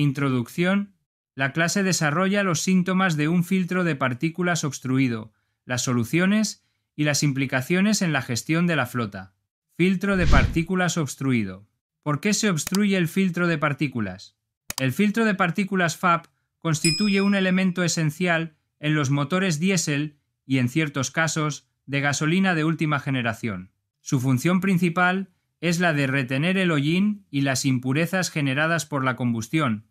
Introducción. La clase desarrolla los síntomas de un filtro de partículas obstruido, las soluciones y las implicaciones en la gestión de la flota. Filtro de partículas obstruido. ¿Por qué se obstruye el filtro de partículas? El filtro de partículas FAP constituye un elemento esencial en los motores diésel y, en ciertos casos, de gasolina de última generación. Su función principal es la de retener el hollín y las impurezas generadas por la combustión,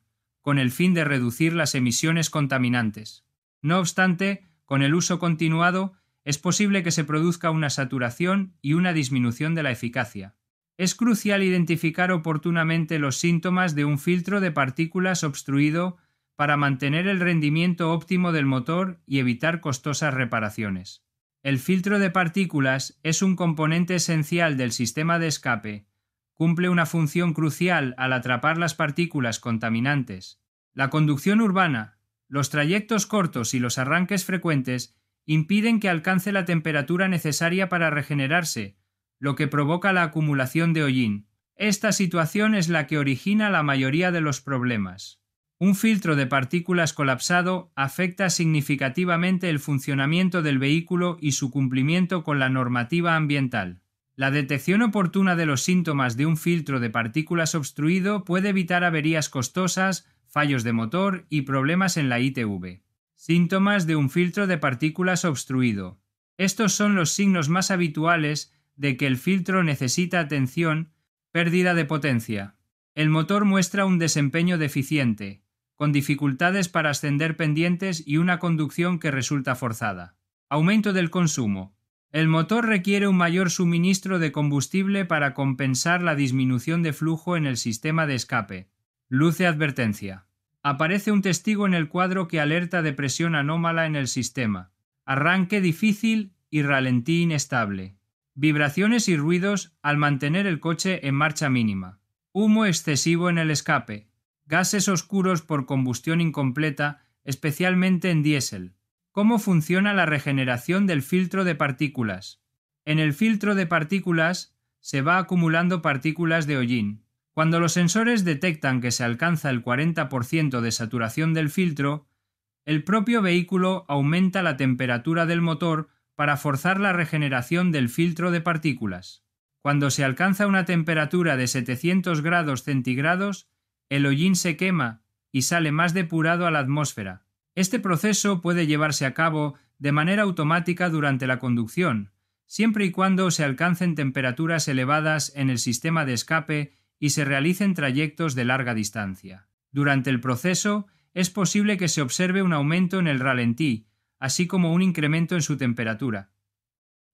con el fin de reducir las emisiones contaminantes. No obstante, con el uso continuado, es posible que se produzca una saturación y una disminución de la eficacia. Es crucial identificar oportunamente los síntomas de un filtro de partículas obstruido para mantener el rendimiento óptimo del motor y evitar costosas reparaciones. El filtro de partículas es un componente esencial del sistema de escape cumple una función crucial al atrapar las partículas contaminantes. La conducción urbana, los trayectos cortos y los arranques frecuentes impiden que alcance la temperatura necesaria para regenerarse, lo que provoca la acumulación de hollín. Esta situación es la que origina la mayoría de los problemas. Un filtro de partículas colapsado afecta significativamente el funcionamiento del vehículo y su cumplimiento con la normativa ambiental. La detección oportuna de los síntomas de un filtro de partículas obstruido puede evitar averías costosas, fallos de motor y problemas en la ITV. Síntomas de un filtro de partículas obstruido. Estos son los signos más habituales de que el filtro necesita atención, pérdida de potencia. El motor muestra un desempeño deficiente, con dificultades para ascender pendientes y una conducción que resulta forzada. Aumento del consumo. El motor requiere un mayor suministro de combustible para compensar la disminución de flujo en el sistema de escape. Luce advertencia. Aparece un testigo en el cuadro que alerta de presión anómala en el sistema. Arranque difícil y ralentí inestable. Vibraciones y ruidos al mantener el coche en marcha mínima. Humo excesivo en el escape. Gases oscuros por combustión incompleta, especialmente en diésel. ¿Cómo funciona la regeneración del filtro de partículas? En el filtro de partículas se va acumulando partículas de hollín. Cuando los sensores detectan que se alcanza el 40% de saturación del filtro, el propio vehículo aumenta la temperatura del motor para forzar la regeneración del filtro de partículas. Cuando se alcanza una temperatura de 700 grados centígrados, el hollín se quema y sale más depurado a la atmósfera este proceso puede llevarse a cabo de manera automática durante la conducción, siempre y cuando se alcancen temperaturas elevadas en el sistema de escape y se realicen trayectos de larga distancia. Durante el proceso, es posible que se observe un aumento en el ralentí, así como un incremento en su temperatura.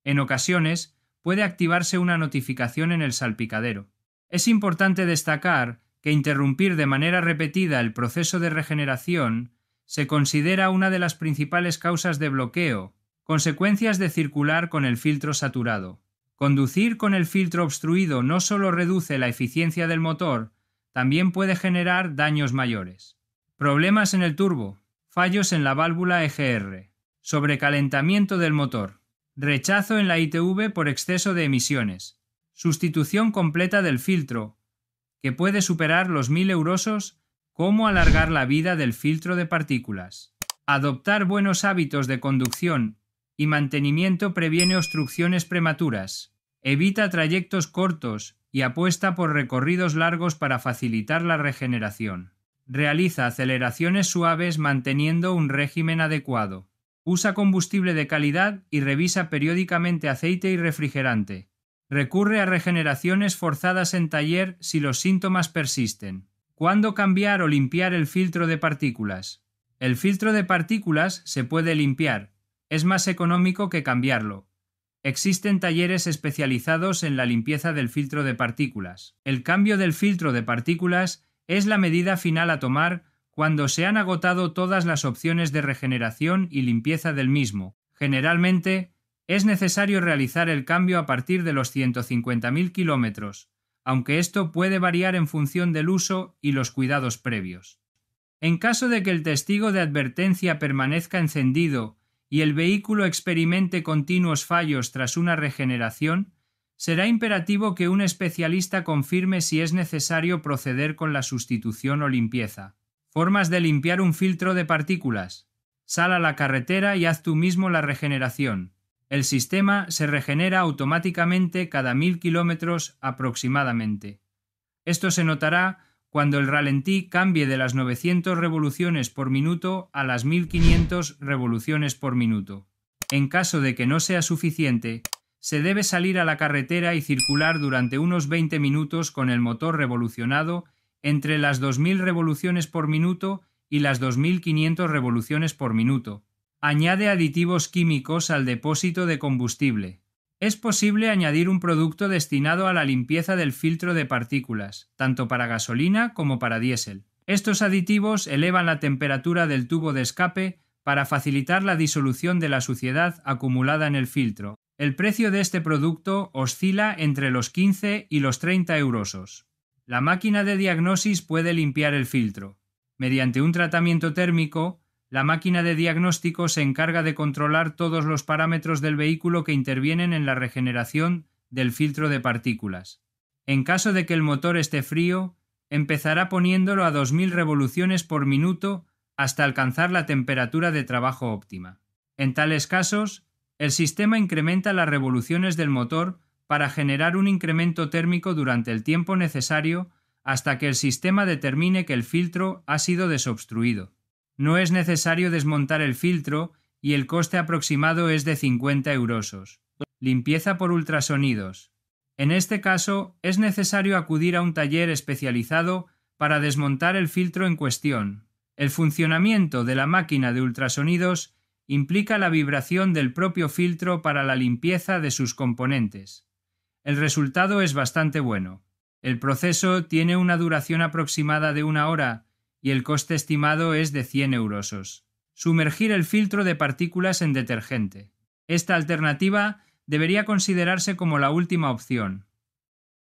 En ocasiones, puede activarse una notificación en el salpicadero. Es importante destacar que interrumpir de manera repetida el proceso de regeneración se considera una de las principales causas de bloqueo, consecuencias de circular con el filtro saturado. Conducir con el filtro obstruido no solo reduce la eficiencia del motor, también puede generar daños mayores. Problemas en el turbo, fallos en la válvula EGR, sobrecalentamiento del motor, rechazo en la ITV por exceso de emisiones, sustitución completa del filtro, que puede superar los 1000 eurosos Cómo alargar la vida del filtro de partículas. Adoptar buenos hábitos de conducción y mantenimiento previene obstrucciones prematuras. Evita trayectos cortos y apuesta por recorridos largos para facilitar la regeneración. Realiza aceleraciones suaves manteniendo un régimen adecuado. Usa combustible de calidad y revisa periódicamente aceite y refrigerante. Recurre a regeneraciones forzadas en taller si los síntomas persisten. ¿Cuándo cambiar o limpiar el filtro de partículas? El filtro de partículas se puede limpiar. Es más económico que cambiarlo. Existen talleres especializados en la limpieza del filtro de partículas. El cambio del filtro de partículas es la medida final a tomar cuando se han agotado todas las opciones de regeneración y limpieza del mismo. Generalmente, es necesario realizar el cambio a partir de los 150.000 kilómetros, aunque esto puede variar en función del uso y los cuidados previos. En caso de que el testigo de advertencia permanezca encendido y el vehículo experimente continuos fallos tras una regeneración, será imperativo que un especialista confirme si es necesario proceder con la sustitución o limpieza. Formas de limpiar un filtro de partículas. Sal a la carretera y haz tú mismo la regeneración. El sistema se regenera automáticamente cada mil kilómetros aproximadamente. Esto se notará cuando el ralentí cambie de las 900 revoluciones por minuto a las 1500 revoluciones por minuto. En caso de que no sea suficiente, se debe salir a la carretera y circular durante unos 20 minutos con el motor revolucionado entre las 2000 revoluciones por minuto y las 2500 revoluciones por minuto, añade aditivos químicos al depósito de combustible. Es posible añadir un producto destinado a la limpieza del filtro de partículas, tanto para gasolina como para diésel. Estos aditivos elevan la temperatura del tubo de escape para facilitar la disolución de la suciedad acumulada en el filtro. El precio de este producto oscila entre los 15 y los 30 eurosos. La máquina de diagnosis puede limpiar el filtro. Mediante un tratamiento térmico, la máquina de diagnóstico se encarga de controlar todos los parámetros del vehículo que intervienen en la regeneración del filtro de partículas. En caso de que el motor esté frío, empezará poniéndolo a 2000 revoluciones por minuto hasta alcanzar la temperatura de trabajo óptima. En tales casos, el sistema incrementa las revoluciones del motor para generar un incremento térmico durante el tiempo necesario hasta que el sistema determine que el filtro ha sido desobstruido. No es necesario desmontar el filtro y el coste aproximado es de 50 eurosos. Limpieza por ultrasonidos. En este caso, es necesario acudir a un taller especializado para desmontar el filtro en cuestión. El funcionamiento de la máquina de ultrasonidos implica la vibración del propio filtro para la limpieza de sus componentes. El resultado es bastante bueno. El proceso tiene una duración aproximada de una hora y el coste estimado es de 100 eurosos. Sumergir el filtro de partículas en detergente. Esta alternativa debería considerarse como la última opción.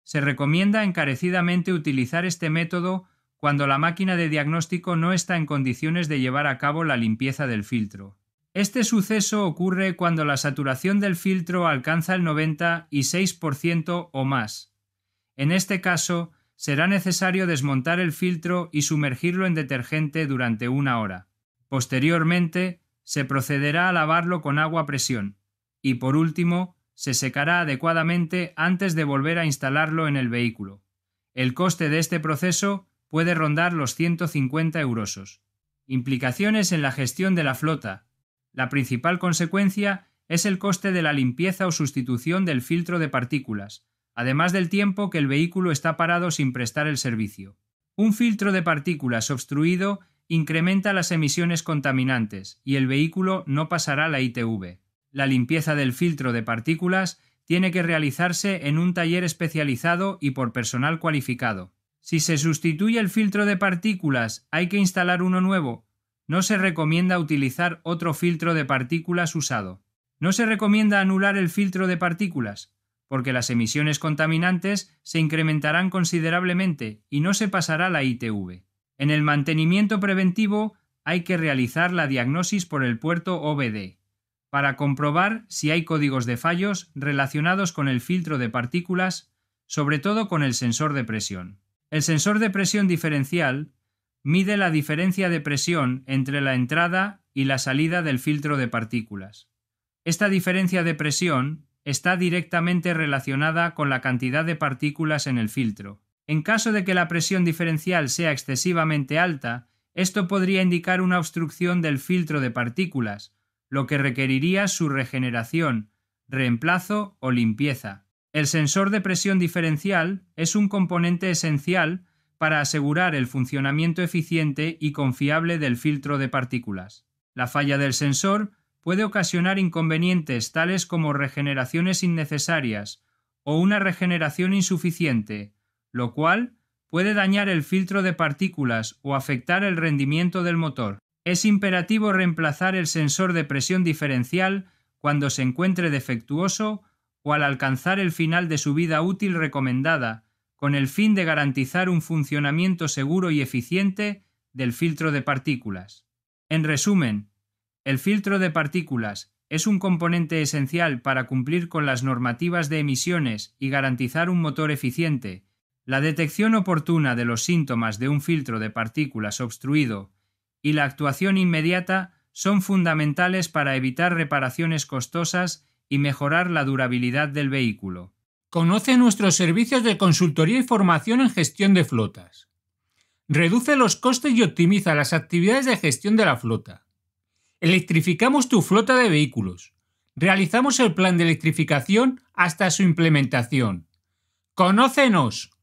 Se recomienda encarecidamente utilizar este método cuando la máquina de diagnóstico no está en condiciones de llevar a cabo la limpieza del filtro. Este suceso ocurre cuando la saturación del filtro alcanza el 96% o más. En este caso, Será necesario desmontar el filtro y sumergirlo en detergente durante una hora. Posteriormente, se procederá a lavarlo con agua a presión. Y por último, se secará adecuadamente antes de volver a instalarlo en el vehículo. El coste de este proceso puede rondar los 150 euros. Implicaciones en la gestión de la flota. La principal consecuencia es el coste de la limpieza o sustitución del filtro de partículas, además del tiempo que el vehículo está parado sin prestar el servicio. Un filtro de partículas obstruido incrementa las emisiones contaminantes y el vehículo no pasará la ITV. La limpieza del filtro de partículas tiene que realizarse en un taller especializado y por personal cualificado. Si se sustituye el filtro de partículas, hay que instalar uno nuevo. No se recomienda utilizar otro filtro de partículas usado. No se recomienda anular el filtro de partículas, porque las emisiones contaminantes se incrementarán considerablemente y no se pasará la ITV. En el mantenimiento preventivo hay que realizar la diagnosis por el puerto OBD para comprobar si hay códigos de fallos relacionados con el filtro de partículas, sobre todo con el sensor de presión. El sensor de presión diferencial mide la diferencia de presión entre la entrada y la salida del filtro de partículas. Esta diferencia de presión está directamente relacionada con la cantidad de partículas en el filtro. En caso de que la presión diferencial sea excesivamente alta, esto podría indicar una obstrucción del filtro de partículas, lo que requeriría su regeneración, reemplazo o limpieza. El sensor de presión diferencial es un componente esencial para asegurar el funcionamiento eficiente y confiable del filtro de partículas. La falla del sensor puede ocasionar inconvenientes tales como regeneraciones innecesarias o una regeneración insuficiente, lo cual puede dañar el filtro de partículas o afectar el rendimiento del motor. Es imperativo reemplazar el sensor de presión diferencial cuando se encuentre defectuoso o al alcanzar el final de su vida útil recomendada, con el fin de garantizar un funcionamiento seguro y eficiente del filtro de partículas. En resumen, el filtro de partículas es un componente esencial para cumplir con las normativas de emisiones y garantizar un motor eficiente. La detección oportuna de los síntomas de un filtro de partículas obstruido y la actuación inmediata son fundamentales para evitar reparaciones costosas y mejorar la durabilidad del vehículo. Conoce nuestros servicios de consultoría y formación en gestión de flotas. Reduce los costes y optimiza las actividades de gestión de la flota. Electrificamos tu flota de vehículos. Realizamos el plan de electrificación hasta su implementación. ¡Conócenos!